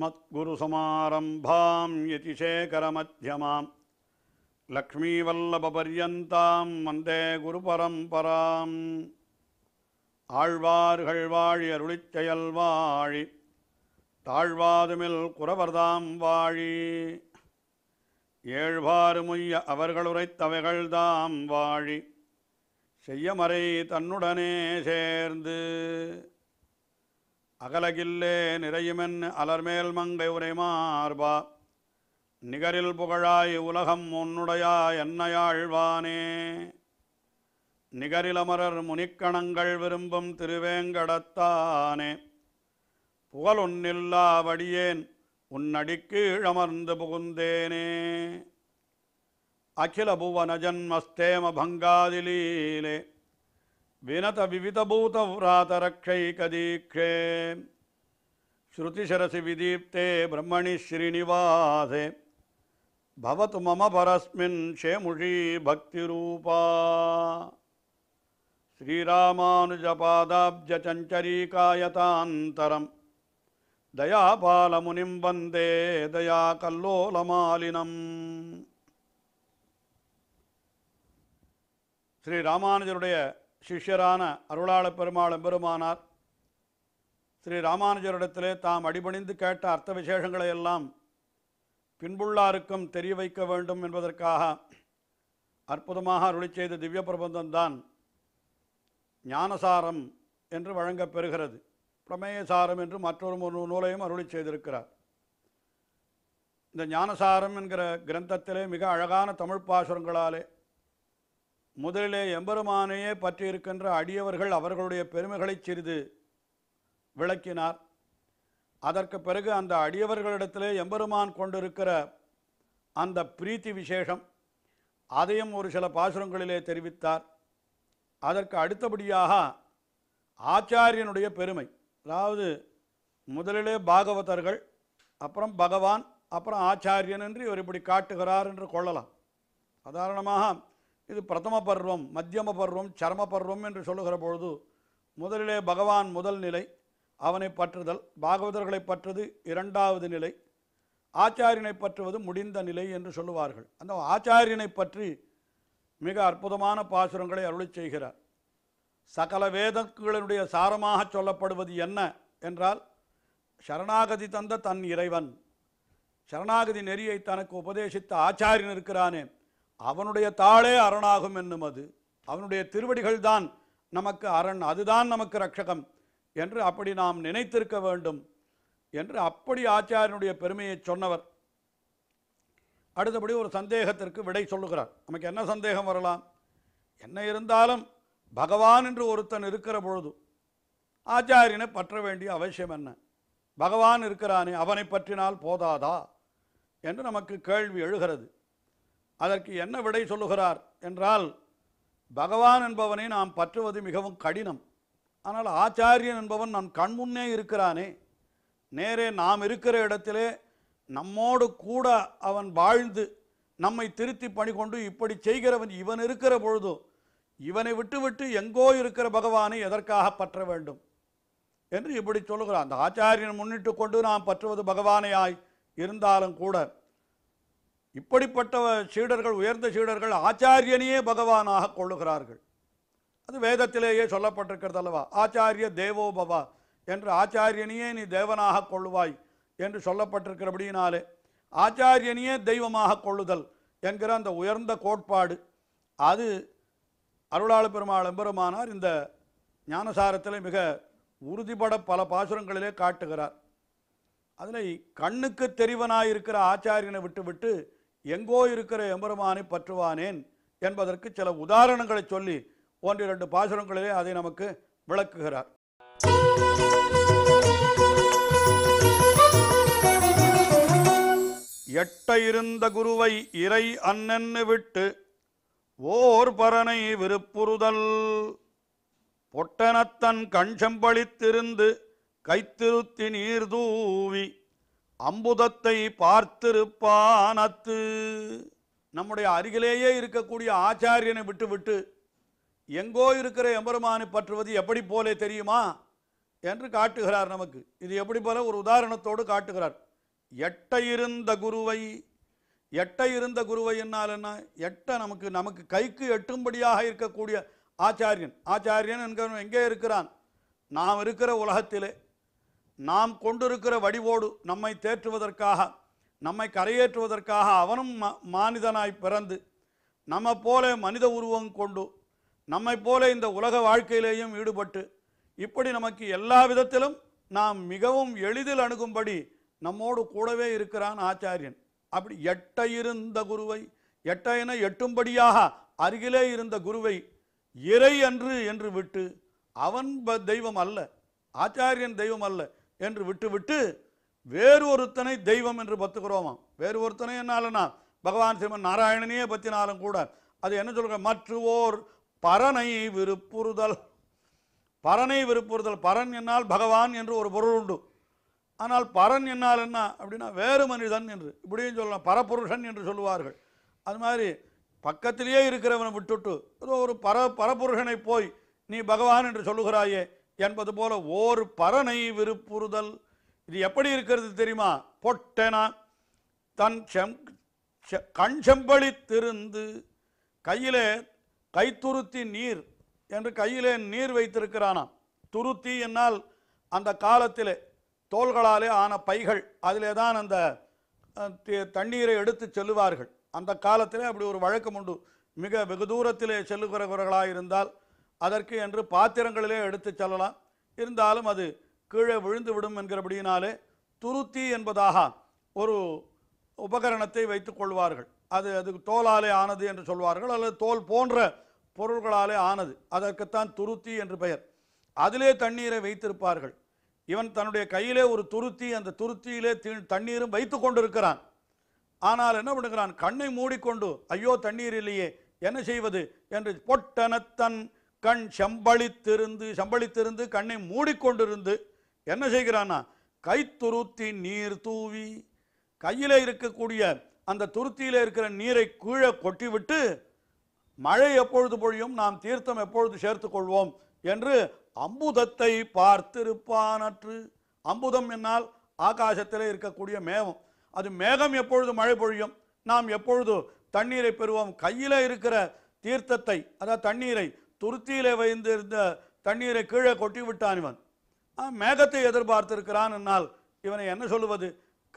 மத்குருசமாரம்பாம் யதிசேகரமத்தியமாம் லக்ஷ்மீவல்லபபர்யந்தாம் வந்தே குருபரம்பராம் ஆழ்வார்கள் வாழி அருளிச்செயல் வாழி தாழ்வாதுமில் குரவர்தாம் வாழி அவர்களுரைத்தவைகள் அவர்களுரைத்தவைகள்தாம் வாழி செய்யமறை தன்னுடனே சேர்ந்து அகலகில்லே நிறையுமென் அலர்மேல் மங்கை உரைமார்பா நிகரில் புகழாய் உலகம் உன்னுடையா என்னையாழ்வானே நிகரிலமரர் முனிக்கணங்கள் விரும்பும் திருவேங்கடத்தானே புகழ் உன்னில்லா வடியேன் உன்னடிக்கு இழமர்ந்து புகுந்தேனே அகில புவனஜன்மஸ்தேம பங்காதிலீலே వినత వివిధభూత వ్రాతరక్షైకదీక్షే శృతిశరసి విదీప్తే బ్రహ్మణి శ్రీనివాసే భవతు మమ పరస్మిన్ క్షేముషీ భక్తిరూపా శ్రీరామానుజపాదాబ్జచంచరీకాయతాంతరం దయాపాలమునిం వందే దయాకల్లోలమాలినం శ్రీరామానుజరుடைய சிஷ்யரான அருளாள பெருமாள் எம்பெருமானார் ஸ்ரீ ராமானுஜரிடத்திலே தாம் அடிபணிந்து கேட்ட அர்த்த விசேஷங்களை எல்லாம் பின்புள்ளாருக்கும் தெரிய வைக்க வேண்டும் என்பதற்காக அற்புதமாக அருளி செய்த திவ்ய பிரபந்தம்தான் ஞானசாரம் என்று வழங்கப்பெறுகிறது பிரமேயசாரம் என்று மற்றொரு ஒரு நூலையும் அருளி செய்திருக்கிறார் இந்த ஞானசாரம் என்கிற கிரந்தத்திலே மிக அழகான தமிழ் பாசுரங்களாலே முதலிலே எம்பெருமானையே பற்றியிருக்கின்ற அடியவர்கள் அவர்களுடைய பெருமைகளை சிறிது விளக்கினார் அதற்கு பிறகு அந்த அடியவர்களிடத்திலே எம்பெருமான் கொண்டிருக்கிற அந்த பிரீத்தி விசேஷம் அதையும் ஒரு சில பாசுரங்களிலே தெரிவித்தார் அதற்கு அடுத்தபடியாக ஆச்சாரியனுடைய பெருமை அதாவது முதலிலே பாகவதர்கள் அப்புறம் பகவான் அப்புறம் ஆச்சாரியன் என்று இவர் இப்படி காட்டுகிறார் என்று கொள்ளலாம் சாதாரணமாக இது பிரதம பருவம் மத்தியம பருவம் சரம பருவம் என்று சொல்லுகிற பொழுது முதலிலே பகவான் முதல் நிலை அவனை பற்றுதல் பாகவதர்களை பற்றுவது இரண்டாவது நிலை ஆச்சாரியனை பற்றுவது முடிந்த நிலை என்று சொல்லுவார்கள் அந்த ஆச்சாரியனை பற்றி மிக அற்புதமான பாசுரங்களை அருளி செய்கிறார் சகல வேதங்களினுடைய சாரமாக சொல்லப்படுவது என்ன என்றால் சரணாகதி தந்த தன் இறைவன் சரணாகதி நெறியை தனக்கு உபதேசித்த ஆச்சாரியன் இருக்கிறானே அவனுடைய தாளே அரணாகும் என்னும் அது அவனுடைய திருவடிகள் தான் நமக்கு அரண் அதுதான் நமக்கு ரட்சகம் என்று அப்படி நாம் நினைத்திருக்க வேண்டும் என்று அப்படி ஆச்சாரியனுடைய பெருமையை சொன்னவர் அடுத்தபடி ஒரு சந்தேகத்திற்கு விடை சொல்லுகிறார் நமக்கு என்ன சந்தேகம் வரலாம் என்ன இருந்தாலும் பகவான் என்று ஒருத்தன் இருக்கிற பொழுது ஆச்சாரியனை பற்ற வேண்டிய அவசியம் என்ன பகவான் இருக்கிறானே அவனை பற்றினால் போதாதா என்று நமக்கு கேள்வி எழுகிறது அதற்கு என்ன விடை சொல்லுகிறார் என்றால் பகவான் என்பவனை நாம் பற்றுவது மிகவும் கடினம் ஆனால் ஆச்சாரியன் என்பவன் நம் கண்முன்னே இருக்கிறானே நேரே நாம் இருக்கிற இடத்திலே நம்மோடு கூட அவன் வாழ்ந்து நம்மை திருத்தி பணி கொண்டு இப்படி செய்கிறவன் இவன் இருக்கிற பொழுதோ இவனை விட்டுவிட்டு எங்கோ இருக்கிற பகவானை எதற்காக பற்ற வேண்டும் என்று இப்படி சொல்லுகிறான் அந்த ஆச்சாரியன் முன்னிட்டு கொண்டு நாம் பற்றுவது பகவானையாய் இருந்தாலும் கூட இப்படிப்பட்ட சீடர்கள் உயர்ந்த சீடர்கள் ஆச்சாரியனையே பகவானாக கொள்ளுகிறார்கள் அது வேதத்திலேயே சொல்லப்பட்டிருக்கிறது அல்லவா ஆச்சாரிய தேவோ பவா என்று ஆச்சாரியனையே நீ தேவனாக கொள்ளுவாய் என்று சொல்லப்பட்டிருக்கிறபடியினாலே ஆச்சாரியனையே தெய்வமாக கொள்ளுதல் என்கிற அந்த உயர்ந்த கோட்பாடு அது அருளாள பெருமாள் எம்பெருமானார் இந்த ஞானசாரத்தில் மிக உறுதிபட பல பாசுரங்களிலே காட்டுகிறார் அதில் கண்ணுக்கு தெரிவனாயிருக்கிற ஆச்சாரியனை விட்டுவிட்டு எங்கோ இருக்கிற எம்பெருமானை பற்றுவானேன் என்பதற்கு சில உதாரணங்களை சொல்லி ஒன்று இரண்டு பாசுரங்களிலே அதை நமக்கு விளக்குகிறார் எட்ட இருந்த குருவை இறை அண்ணன்னு விட்டு ஓர் பரனை விருப்புறுதல் பொட்டனத்தன் கண் செம்பளித்திருந்து கைத்திருத்தி நீர் தூவி அம்புதத்தை பார்த்திருப்பானத்து நம்முடைய அருகிலேயே இருக்கக்கூடிய ஆச்சாரியனை விட்டு விட்டு எங்கோ இருக்கிற எம்பெருமானை பற்றுவது எப்படி போலே தெரியுமா என்று காட்டுகிறார் நமக்கு இது எப்படி போல ஒரு உதாரணத்தோடு காட்டுகிறார் எட்ட இருந்த குருவை எட்ட இருந்த குருவை என்னால் என்ன எட்ட நமக்கு நமக்கு கைக்கு எட்டும்படியாக இருக்கக்கூடிய ஆச்சாரியன் ஆச்சாரியன் என்கிறவன் எங்கே இருக்கிறான் நாம் இருக்கிற உலகத்திலே நாம் கொண்டிருக்கிற வடிவோடு நம்மை தேற்றுவதற்காக நம்மை கரையேற்றுவதற்காக அவனும் ம மானிதனாய் பிறந்து நம்ம போல மனித உருவம் கொண்டு நம்மை போல இந்த உலக வாழ்க்கையிலேயும் ஈடுபட்டு இப்படி நமக்கு எல்லா விதத்திலும் நாம் மிகவும் எளிதில் அணுகும்படி நம்மோடு கூடவே இருக்கிறான் ஆச்சாரியன் அப்படி எட்ட இருந்த குருவை என எட்டும்படியாக அருகிலே இருந்த குருவை இறை அன்று என்று விட்டு அவன் தெய்வம் அல்ல ஆச்சாரியன் தெய்வம் அல்ல என்று விட்டுவிட்டு வேறு ஒருத்தனை தெய்வம் என்று பத்துக்கிறோமா வேறு ஒருத்தனை என்னாலன்னா பகவான் சிவன் நாராயணனையே பற்றினாலும் கூட அது என்ன சொல்கிற மற்றுவோர் பரனை விருப்புறுதல் பரனை விருப்புறுதல் பரன் என்னால் பகவான் என்று ஒரு பொருள் உண்டு ஆனால் பரன் என்னால் என்ன அப்படின்னா வேறு மனிதன் என்று இப்படியும் சொல்லலாம் பரபுருஷன் என்று சொல்லுவார்கள் அது மாதிரி பக்கத்திலேயே இருக்கிறவனை விட்டுட்டு ஏதோ ஒரு பர பரபுருஷனை போய் நீ பகவான் என்று சொல்லுகிறாயே என்பது போல ஓர் பரனை விருப்புறுதல் இது எப்படி இருக்கிறது தெரியுமா பொட்டென தன் செம் கண் திருந்து கையிலே கைத்துருத்தி நீர் என்று கையிலே நீர் வைத்திருக்கிறானாம் துருத்தி என்னால் அந்த காலத்தில் தோள்களாலே ஆன பைகள் அதிலே தான் அந்த தண்ணீரை எடுத்து செல்லுவார்கள் அந்த காலத்திலே அப்படி ஒரு வழக்கம் உண்டு மிக வெகு தூரத்திலே செல்லுகிறவர்களாக இருந்தால் அதற்கு என்று பாத்திரங்களிலே எடுத்துச் செல்லலாம் இருந்தாலும் அது கீழே விழுந்து விடும் என்கிறபடியினாலே துருத்தி என்பதாக ஒரு உபகரணத்தை வைத்துக் கொள்வார்கள் அது அது தோலாலே ஆனது என்று சொல்வார்கள் அல்லது தோல் போன்ற பொருள்களாலே ஆனது அதற்குத்தான் துருத்தி என்று பெயர் அதிலே தண்ணீரை வைத்திருப்பார்கள் இவன் தன்னுடைய கையிலே ஒரு துருத்தி அந்த துருத்தியிலே தண்ணீரும் வைத்து கொண்டிருக்கிறான் ஆனால் என்ன பண்ணுகிறான் கண்ணை மூடிக்கொண்டு ஐயோ தண்ணீர் இல்லையே என்ன செய்வது என்று பொட்டனத்தன் கண் செம்பளித்திருந்து செம்பளித்திருந்து கண்ணை மூடிக்கொண்டிருந்து என்ன செய்கிறான்னா கை துருத்தி நீர் தூவி கையில் இருக்கக்கூடிய அந்த துருத்தியில் இருக்கிற நீரை கீழே கொட்டிவிட்டு மழை எப்பொழுது பொழியும் நாம் தீர்த்தம் எப்பொழுது சேர்த்து கொள்வோம் என்று அம்புதத்தை பார்த்திருப்பானற்று அம்புதம் என்னால் ஆகாசத்தில் இருக்கக்கூடிய மேகம் அது மேகம் எப்பொழுது மழை பொழியும் நாம் எப்பொழுது தண்ணீரை பெறுவோம் கையில் இருக்கிற தீர்த்தத்தை அதாவது தண்ணீரை துருத்தியிலே வைந்திருந்த தண்ணீரை கீழே கொட்டி விட்டான் இவன் மேகத்தை எதிர்பார்த்திருக்கிறான் என்னால் இவனை என்ன சொல்லுவது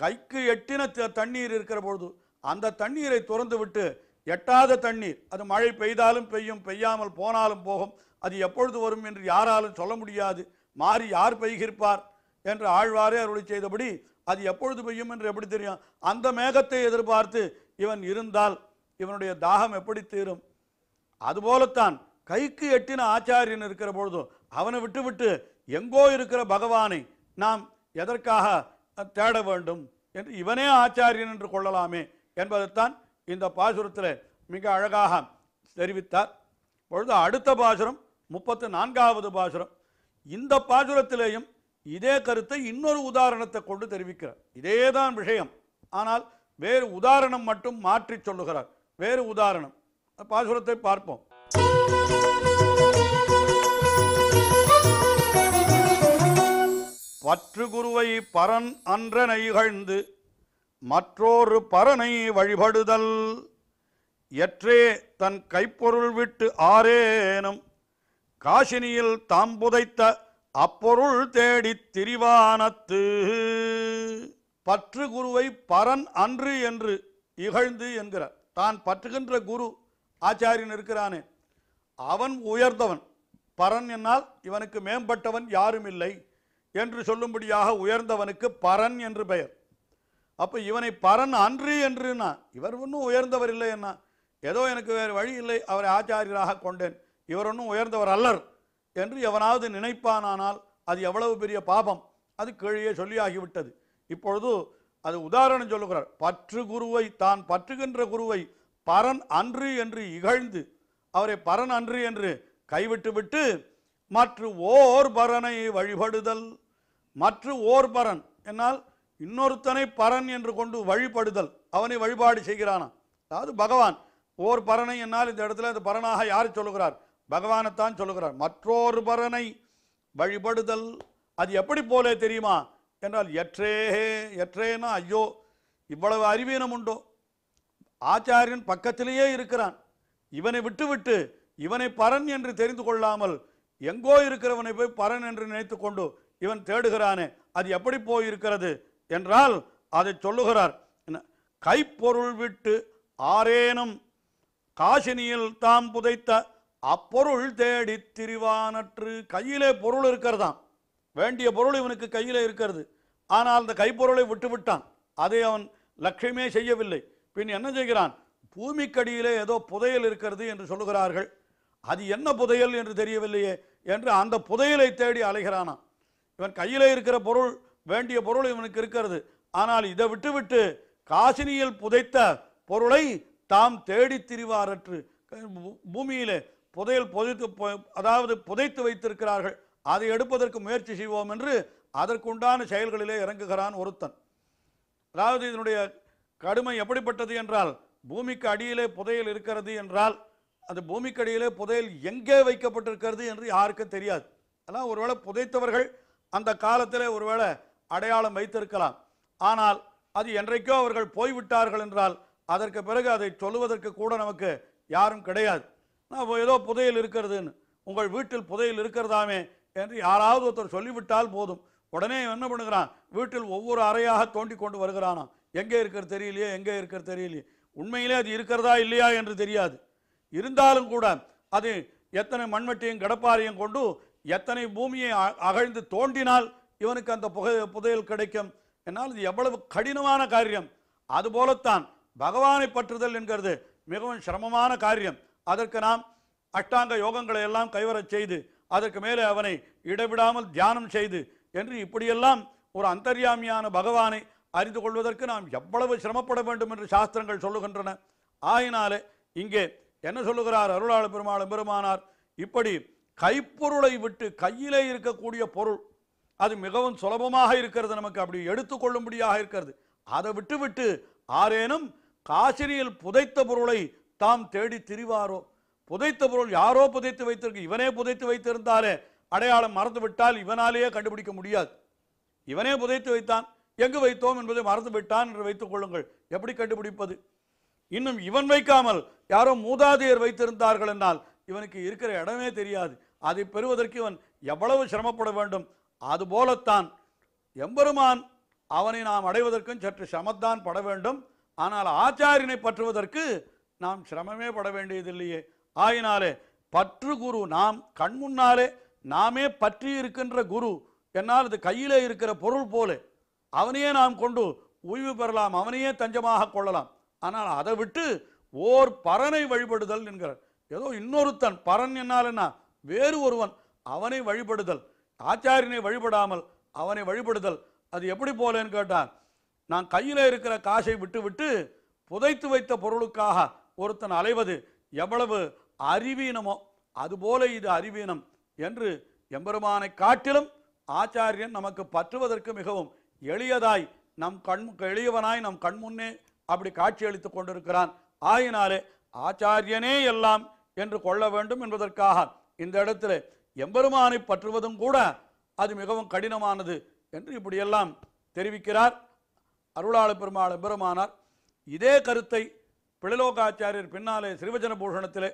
கைக்கு எட்டின தண்ணீர் இருக்கிற பொழுது அந்த தண்ணீரை துறந்து விட்டு எட்டாத தண்ணீர் அது மழை பெய்தாலும் பெய்யும் பெய்யாமல் போனாலும் போகும் அது எப்பொழுது வரும் என்று யாராலும் சொல்ல முடியாது மாறி யார் பெய்கிருப்பார் என்று ஆழ்வாரே அருளை செய்தபடி அது எப்பொழுது பெய்யும் என்று எப்படி தெரியும் அந்த மேகத்தை எதிர்பார்த்து இவன் இருந்தால் இவனுடைய தாகம் எப்படி தீரும் அதுபோலத்தான் கைக்கு எட்டின ஆச்சாரியன் இருக்கிற பொழுதும் அவனை விட்டு விட்டு எங்கோ இருக்கிற பகவானை நாம் எதற்காக தேட வேண்டும் என்று இவனே ஆச்சாரியன் என்று கொள்ளலாமே என்பதைத்தான் இந்த பாசுரத்தில் மிக அழகாக தெரிவித்தார் பொழுது அடுத்த பாசுரம் முப்பத்து நான்காவது பாசுரம் இந்த பாசுரத்திலேயும் இதே கருத்தை இன்னொரு உதாரணத்தை கொண்டு தெரிவிக்கிறார் இதே தான் விஷயம் ஆனால் வேறு உதாரணம் மட்டும் மாற்றி சொல்லுகிறார் வேறு உதாரணம் பாசுரத்தை பார்ப்போம் பற்று குருவை பரன் அன்றனை இகழ்ந்து மற்றொரு பரனை வழிபடுதல் எற்றே தன் கைப்பொருள் விட்டு ஆரேனும் காசினியில் தாம் புதைத்த அப்பொருள் தேடித் திரிவானத்து பற்று குருவை பரன் அன்று என்று இகழ்ந்து என்கிறார் தான் பற்றுகின்ற குரு ஆச்சாரியன் இருக்கிறானே அவன் உயர்ந்தவன் பரன் என்னால் இவனுக்கு மேம்பட்டவன் யாரும் இல்லை என்று சொல்லும்படியாக உயர்ந்தவனுக்கு பரன் என்று பெயர் அப்போ இவனை பரன் அன்று என்றுனா இவர் ஒன்றும் உயர்ந்தவர் இல்லை என்ன ஏதோ எனக்கு வேறு வழி இல்லை அவரை ஆச்சாரியராக கொண்டேன் இவர் ஒன்றும் உயர்ந்தவர் அல்லர் என்று எவனாவது நினைப்பானானால் அது எவ்வளவு பெரிய பாபம் அது கீழே சொல்லியாகிவிட்டது இப்பொழுது அது உதாரணம் சொல்லுகிறார் பற்று குருவை தான் பற்றுகின்ற குருவை பரன் அன்று என்று இகழ்ந்து அவரை பரன் அன்று என்று கைவிட்டுவிட்டு மற்ற ஓர் பரனை வழிபடுதல் மற்ற ஓர் பரன் என்னால் இன்னொருத்தனை பரன் என்று கொண்டு வழிபடுதல் அவனை வழிபாடு செய்கிறானா அதாவது பகவான் ஓர் பரனை என்னால் இந்த இடத்துல இந்த பரனாக யார் சொல்லுகிறார் பகவானைத்தான் சொல்லுகிறார் மற்றொரு பரனை வழிபடுதல் அது எப்படி போலே தெரியுமா என்றால் எற்றேஹே எற்றேன்னா ஐயோ இவ்வளவு அறிவீனம் உண்டோ ஆச்சாரியன் பக்கத்திலேயே இருக்கிறான் இவனை விட்டுவிட்டு இவனை பரன் என்று தெரிந்து கொள்ளாமல் எங்கோ இருக்கிறவனை போய் பரன் என்று நினைத்து கொண்டு இவன் தேடுகிறானே அது எப்படி போயிருக்கிறது என்றால் அதை சொல்லுகிறார் கைப்பொருள் விட்டு ஆரேனும் காசினியில் தாம் புதைத்த அப்பொருள் தேடி திரிவானற்று கையிலே பொருள் இருக்கிறதாம் வேண்டிய பொருள் இவனுக்கு கையில் இருக்கிறது ஆனால் அந்த கைப்பொருளை விட்டுவிட்டான் அதை அவன் லட்சியமே செய்யவில்லை பின் என்ன செய்கிறான் பூமிக்கடியிலே ஏதோ புதையல் இருக்கிறது என்று சொல்லுகிறார்கள் அது என்ன புதையல் என்று தெரியவில்லையே என்று அந்த புதையலை தேடி அலைகிறானான் இவன் கையில் இருக்கிற பொருள் வேண்டிய பொருள் இவனுக்கு இருக்கிறது ஆனால் இதை விட்டுவிட்டு காசினியில் புதைத்த பொருளை தாம் தேடி திரிவாரற்று பூமியிலே புதையல் புதைத்து அதாவது புதைத்து வைத்திருக்கிறார்கள் அதை எடுப்பதற்கு முயற்சி செய்வோம் என்று அதற்குண்டான செயல்களிலே இறங்குகிறான் ஒருத்தன் அதாவது இதனுடைய கடுமை எப்படிப்பட்டது என்றால் பூமிக்கு அடியிலே புதையல் இருக்கிறது என்றால் அந்த பூமிக்கு அடியிலே புதையல் எங்கே வைக்கப்பட்டிருக்கிறது என்று யாருக்கும் தெரியாது அதெல்லாம் ஒருவேளை புதைத்தவர்கள் அந்த காலத்தில் ஒருவேளை அடையாளம் வைத்திருக்கலாம் ஆனால் அது என்றைக்கோ அவர்கள் போய்விட்டார்கள் என்றால் அதற்கு பிறகு அதை சொல்லுவதற்கு கூட நமக்கு யாரும் கிடையாது நான் ஏதோ புதையல் இருக்கிறதுன்னு உங்கள் வீட்டில் புதையல் இருக்கிறதாமே என்று யாராவது ஒருத்தர் சொல்லிவிட்டால் போதும் உடனே என்ன பண்ணுகிறான் வீட்டில் ஒவ்வொரு அறையாக தோண்டி கொண்டு வருகிறானாம் எங்கே இருக்கிறது தெரியலையே எங்கே இருக்கிறது தெரியலையே உண்மையிலே அது இருக்கிறதா இல்லையா என்று தெரியாது இருந்தாலும் கூட அது எத்தனை மண்வெட்டியும் கடப்பாரையும் கொண்டு எத்தனை பூமியை அகழ்ந்து தோண்டினால் இவனுக்கு அந்த புகை புதையல் கிடைக்கும் என்னால் இது எவ்வளவு கடினமான காரியம் அதுபோலத்தான் பகவானை பற்றுதல் என்கிறது மிகவும் சிரமமான காரியம் அதற்கு நாம் அஷ்டாங்க யோகங்களை எல்லாம் கைவரச் செய்து அதற்கு மேலே அவனை இடைவிடாமல் தியானம் செய்து என்று இப்படியெல்லாம் ஒரு அந்தர்யாமியான பகவானை அறிந்து கொள்வதற்கு நாம் எவ்வளவு சிரமப்பட வேண்டும் என்று சாஸ்திரங்கள் சொல்லுகின்றன ஆயினாலே இங்கே என்ன சொல்லுகிறார் அருளாள பெருமாள் பெருமானார் இப்படி கைப்பொருளை விட்டு கையிலே இருக்கக்கூடிய பொருள் அது மிகவும் சுலபமாக இருக்கிறது நமக்கு அப்படி எடுத்துக்கொள்ளும்படியாக இருக்கிறது அதை விட்டுவிட்டு ஆரேனும் காசிரியில் புதைத்த பொருளை தாம் தேடி திரிவாரோ புதைத்த பொருள் யாரோ புதைத்து வைத்திருக்கு இவனே புதைத்து வைத்திருந்தாரே அடையாளம் மறந்து விட்டால் இவனாலேயே கண்டுபிடிக்க முடியாது இவனே புதைத்து வைத்தான் எங்கு வைத்தோம் என்பதை மறந்து விட்டான் என்று வைத்துக் கொள்ளுங்கள் எப்படி கண்டுபிடிப்பது இன்னும் இவன் வைக்காமல் யாரோ மூதாதையர் வைத்திருந்தார்கள் என்றால் இவனுக்கு இருக்கிற இடமே தெரியாது அதை பெறுவதற்கு இவன் எவ்வளவு சிரமப்பட வேண்டும் அதுபோலத்தான் எம்பெருமான் அவனை நாம் அடைவதற்கும் சற்று சிரமத்தான் பட வேண்டும் ஆனால் ஆச்சாரியனை பற்றுவதற்கு நாம் சிரமமே பட வேண்டியதில்லையே ஆயினாலே பற்று குரு நாம் கண்முன்னாலே நாமே பற்றி இருக்கின்ற குரு என்னால் அது கையிலே இருக்கிற பொருள் போலே அவனையே நாம் கொண்டு ஓய்வு பெறலாம் அவனையே தஞ்சமாக கொள்ளலாம் ஆனால் அதை விட்டு ஓர் பரனை வழிபடுதல் என்கிறார் ஏதோ இன்னொருத்தன் பரன் என்னால் என்ன வேறு ஒருவன் அவனை வழிபடுதல் ஆச்சாரியனை வழிபடாமல் அவனை வழிபடுதல் அது எப்படி போலேன்னு கேட்டால் நான் கையில் இருக்கிற காசை விட்டு விட்டு புதைத்து வைத்த பொருளுக்காக ஒருத்தன் அலைவது எவ்வளவு அறிவீனமோ அதுபோல இது அறிவீனம் என்று எம்பெருமானை காட்டிலும் ஆச்சாரியன் நமக்கு பற்றுவதற்கு மிகவும் எளியதாய் நம் கண் எளியவனாய் நம் கண்முன்னே அப்படி காட்சியளித்து கொண்டிருக்கிறான் ஆயினாலே ஆச்சாரியனே எல்லாம் என்று கொள்ள வேண்டும் என்பதற்காக இந்த இடத்துல எம்பெருமானை பற்றுவதும் கூட அது மிகவும் கடினமானது என்று இப்படியெல்லாம் தெரிவிக்கிறார் அருளாள பெருமாள் எம்பெருமானார் இதே கருத்தை பிழலோகாச்சாரியர் பின்னாலே சிறுவஜன பூஷணத்திலே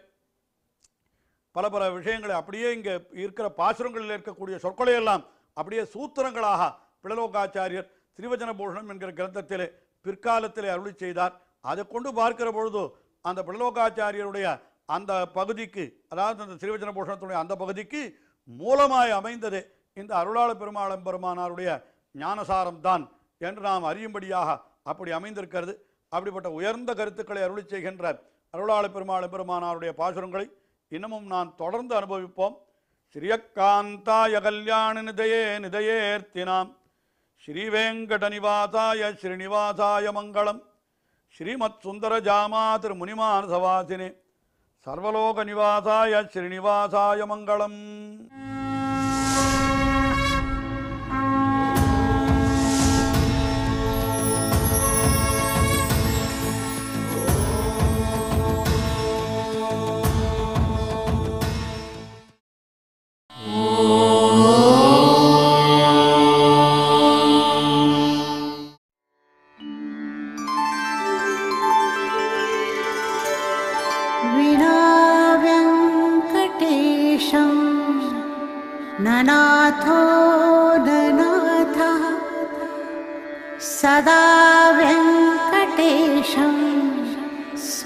பல பல விஷயங்களை அப்படியே இங்கே இருக்கிற பாசுரங்களில் இருக்கக்கூடிய சொற்களையெல்லாம் அப்படியே சூத்திரங்களாக பிளலோகாச்சாரியர் திருவச்சனபூஷணம் என்கிற கிரந்தத்திலே பிற்காலத்திலே அருளி செய்தார் அதை கொண்டு பார்க்கிற பொழுது அந்த பிளலோகாச்சாரியருடைய அந்த பகுதிக்கு அதாவது அந்த திருவச்சனபூஷணத்துடைய அந்த பகுதிக்கு மூலமாய் அமைந்தது இந்த அருளாள பெருமாளம் பெருமானாருடைய ஞானசாரம் தான் என்று நாம் அறியும்படியாக அப்படி அமைந்திருக்கிறது அப்படிப்பட்ட உயர்ந்த கருத்துக்களை அருளி செய்கின்ற அருளாள பெருமாளம் பெருமானாருடைய பாசுரங்களை இன்னமும் நான் தொடர்ந்து அனுபவிப்போம் சிறியக்காந்தாய கல்யாண நிதையே நிதையேர்த்தினாம் ஸ்ரீவேங்கடநிவாசாய ஸ்ரீநிவாசாய மங்களம் ஸ்ரீமத் சுந்தர ஜாமா முனிமானசவாசினே சர்வலோக நிவாசாய ஸ்ரீநிவாசாய மங்களம்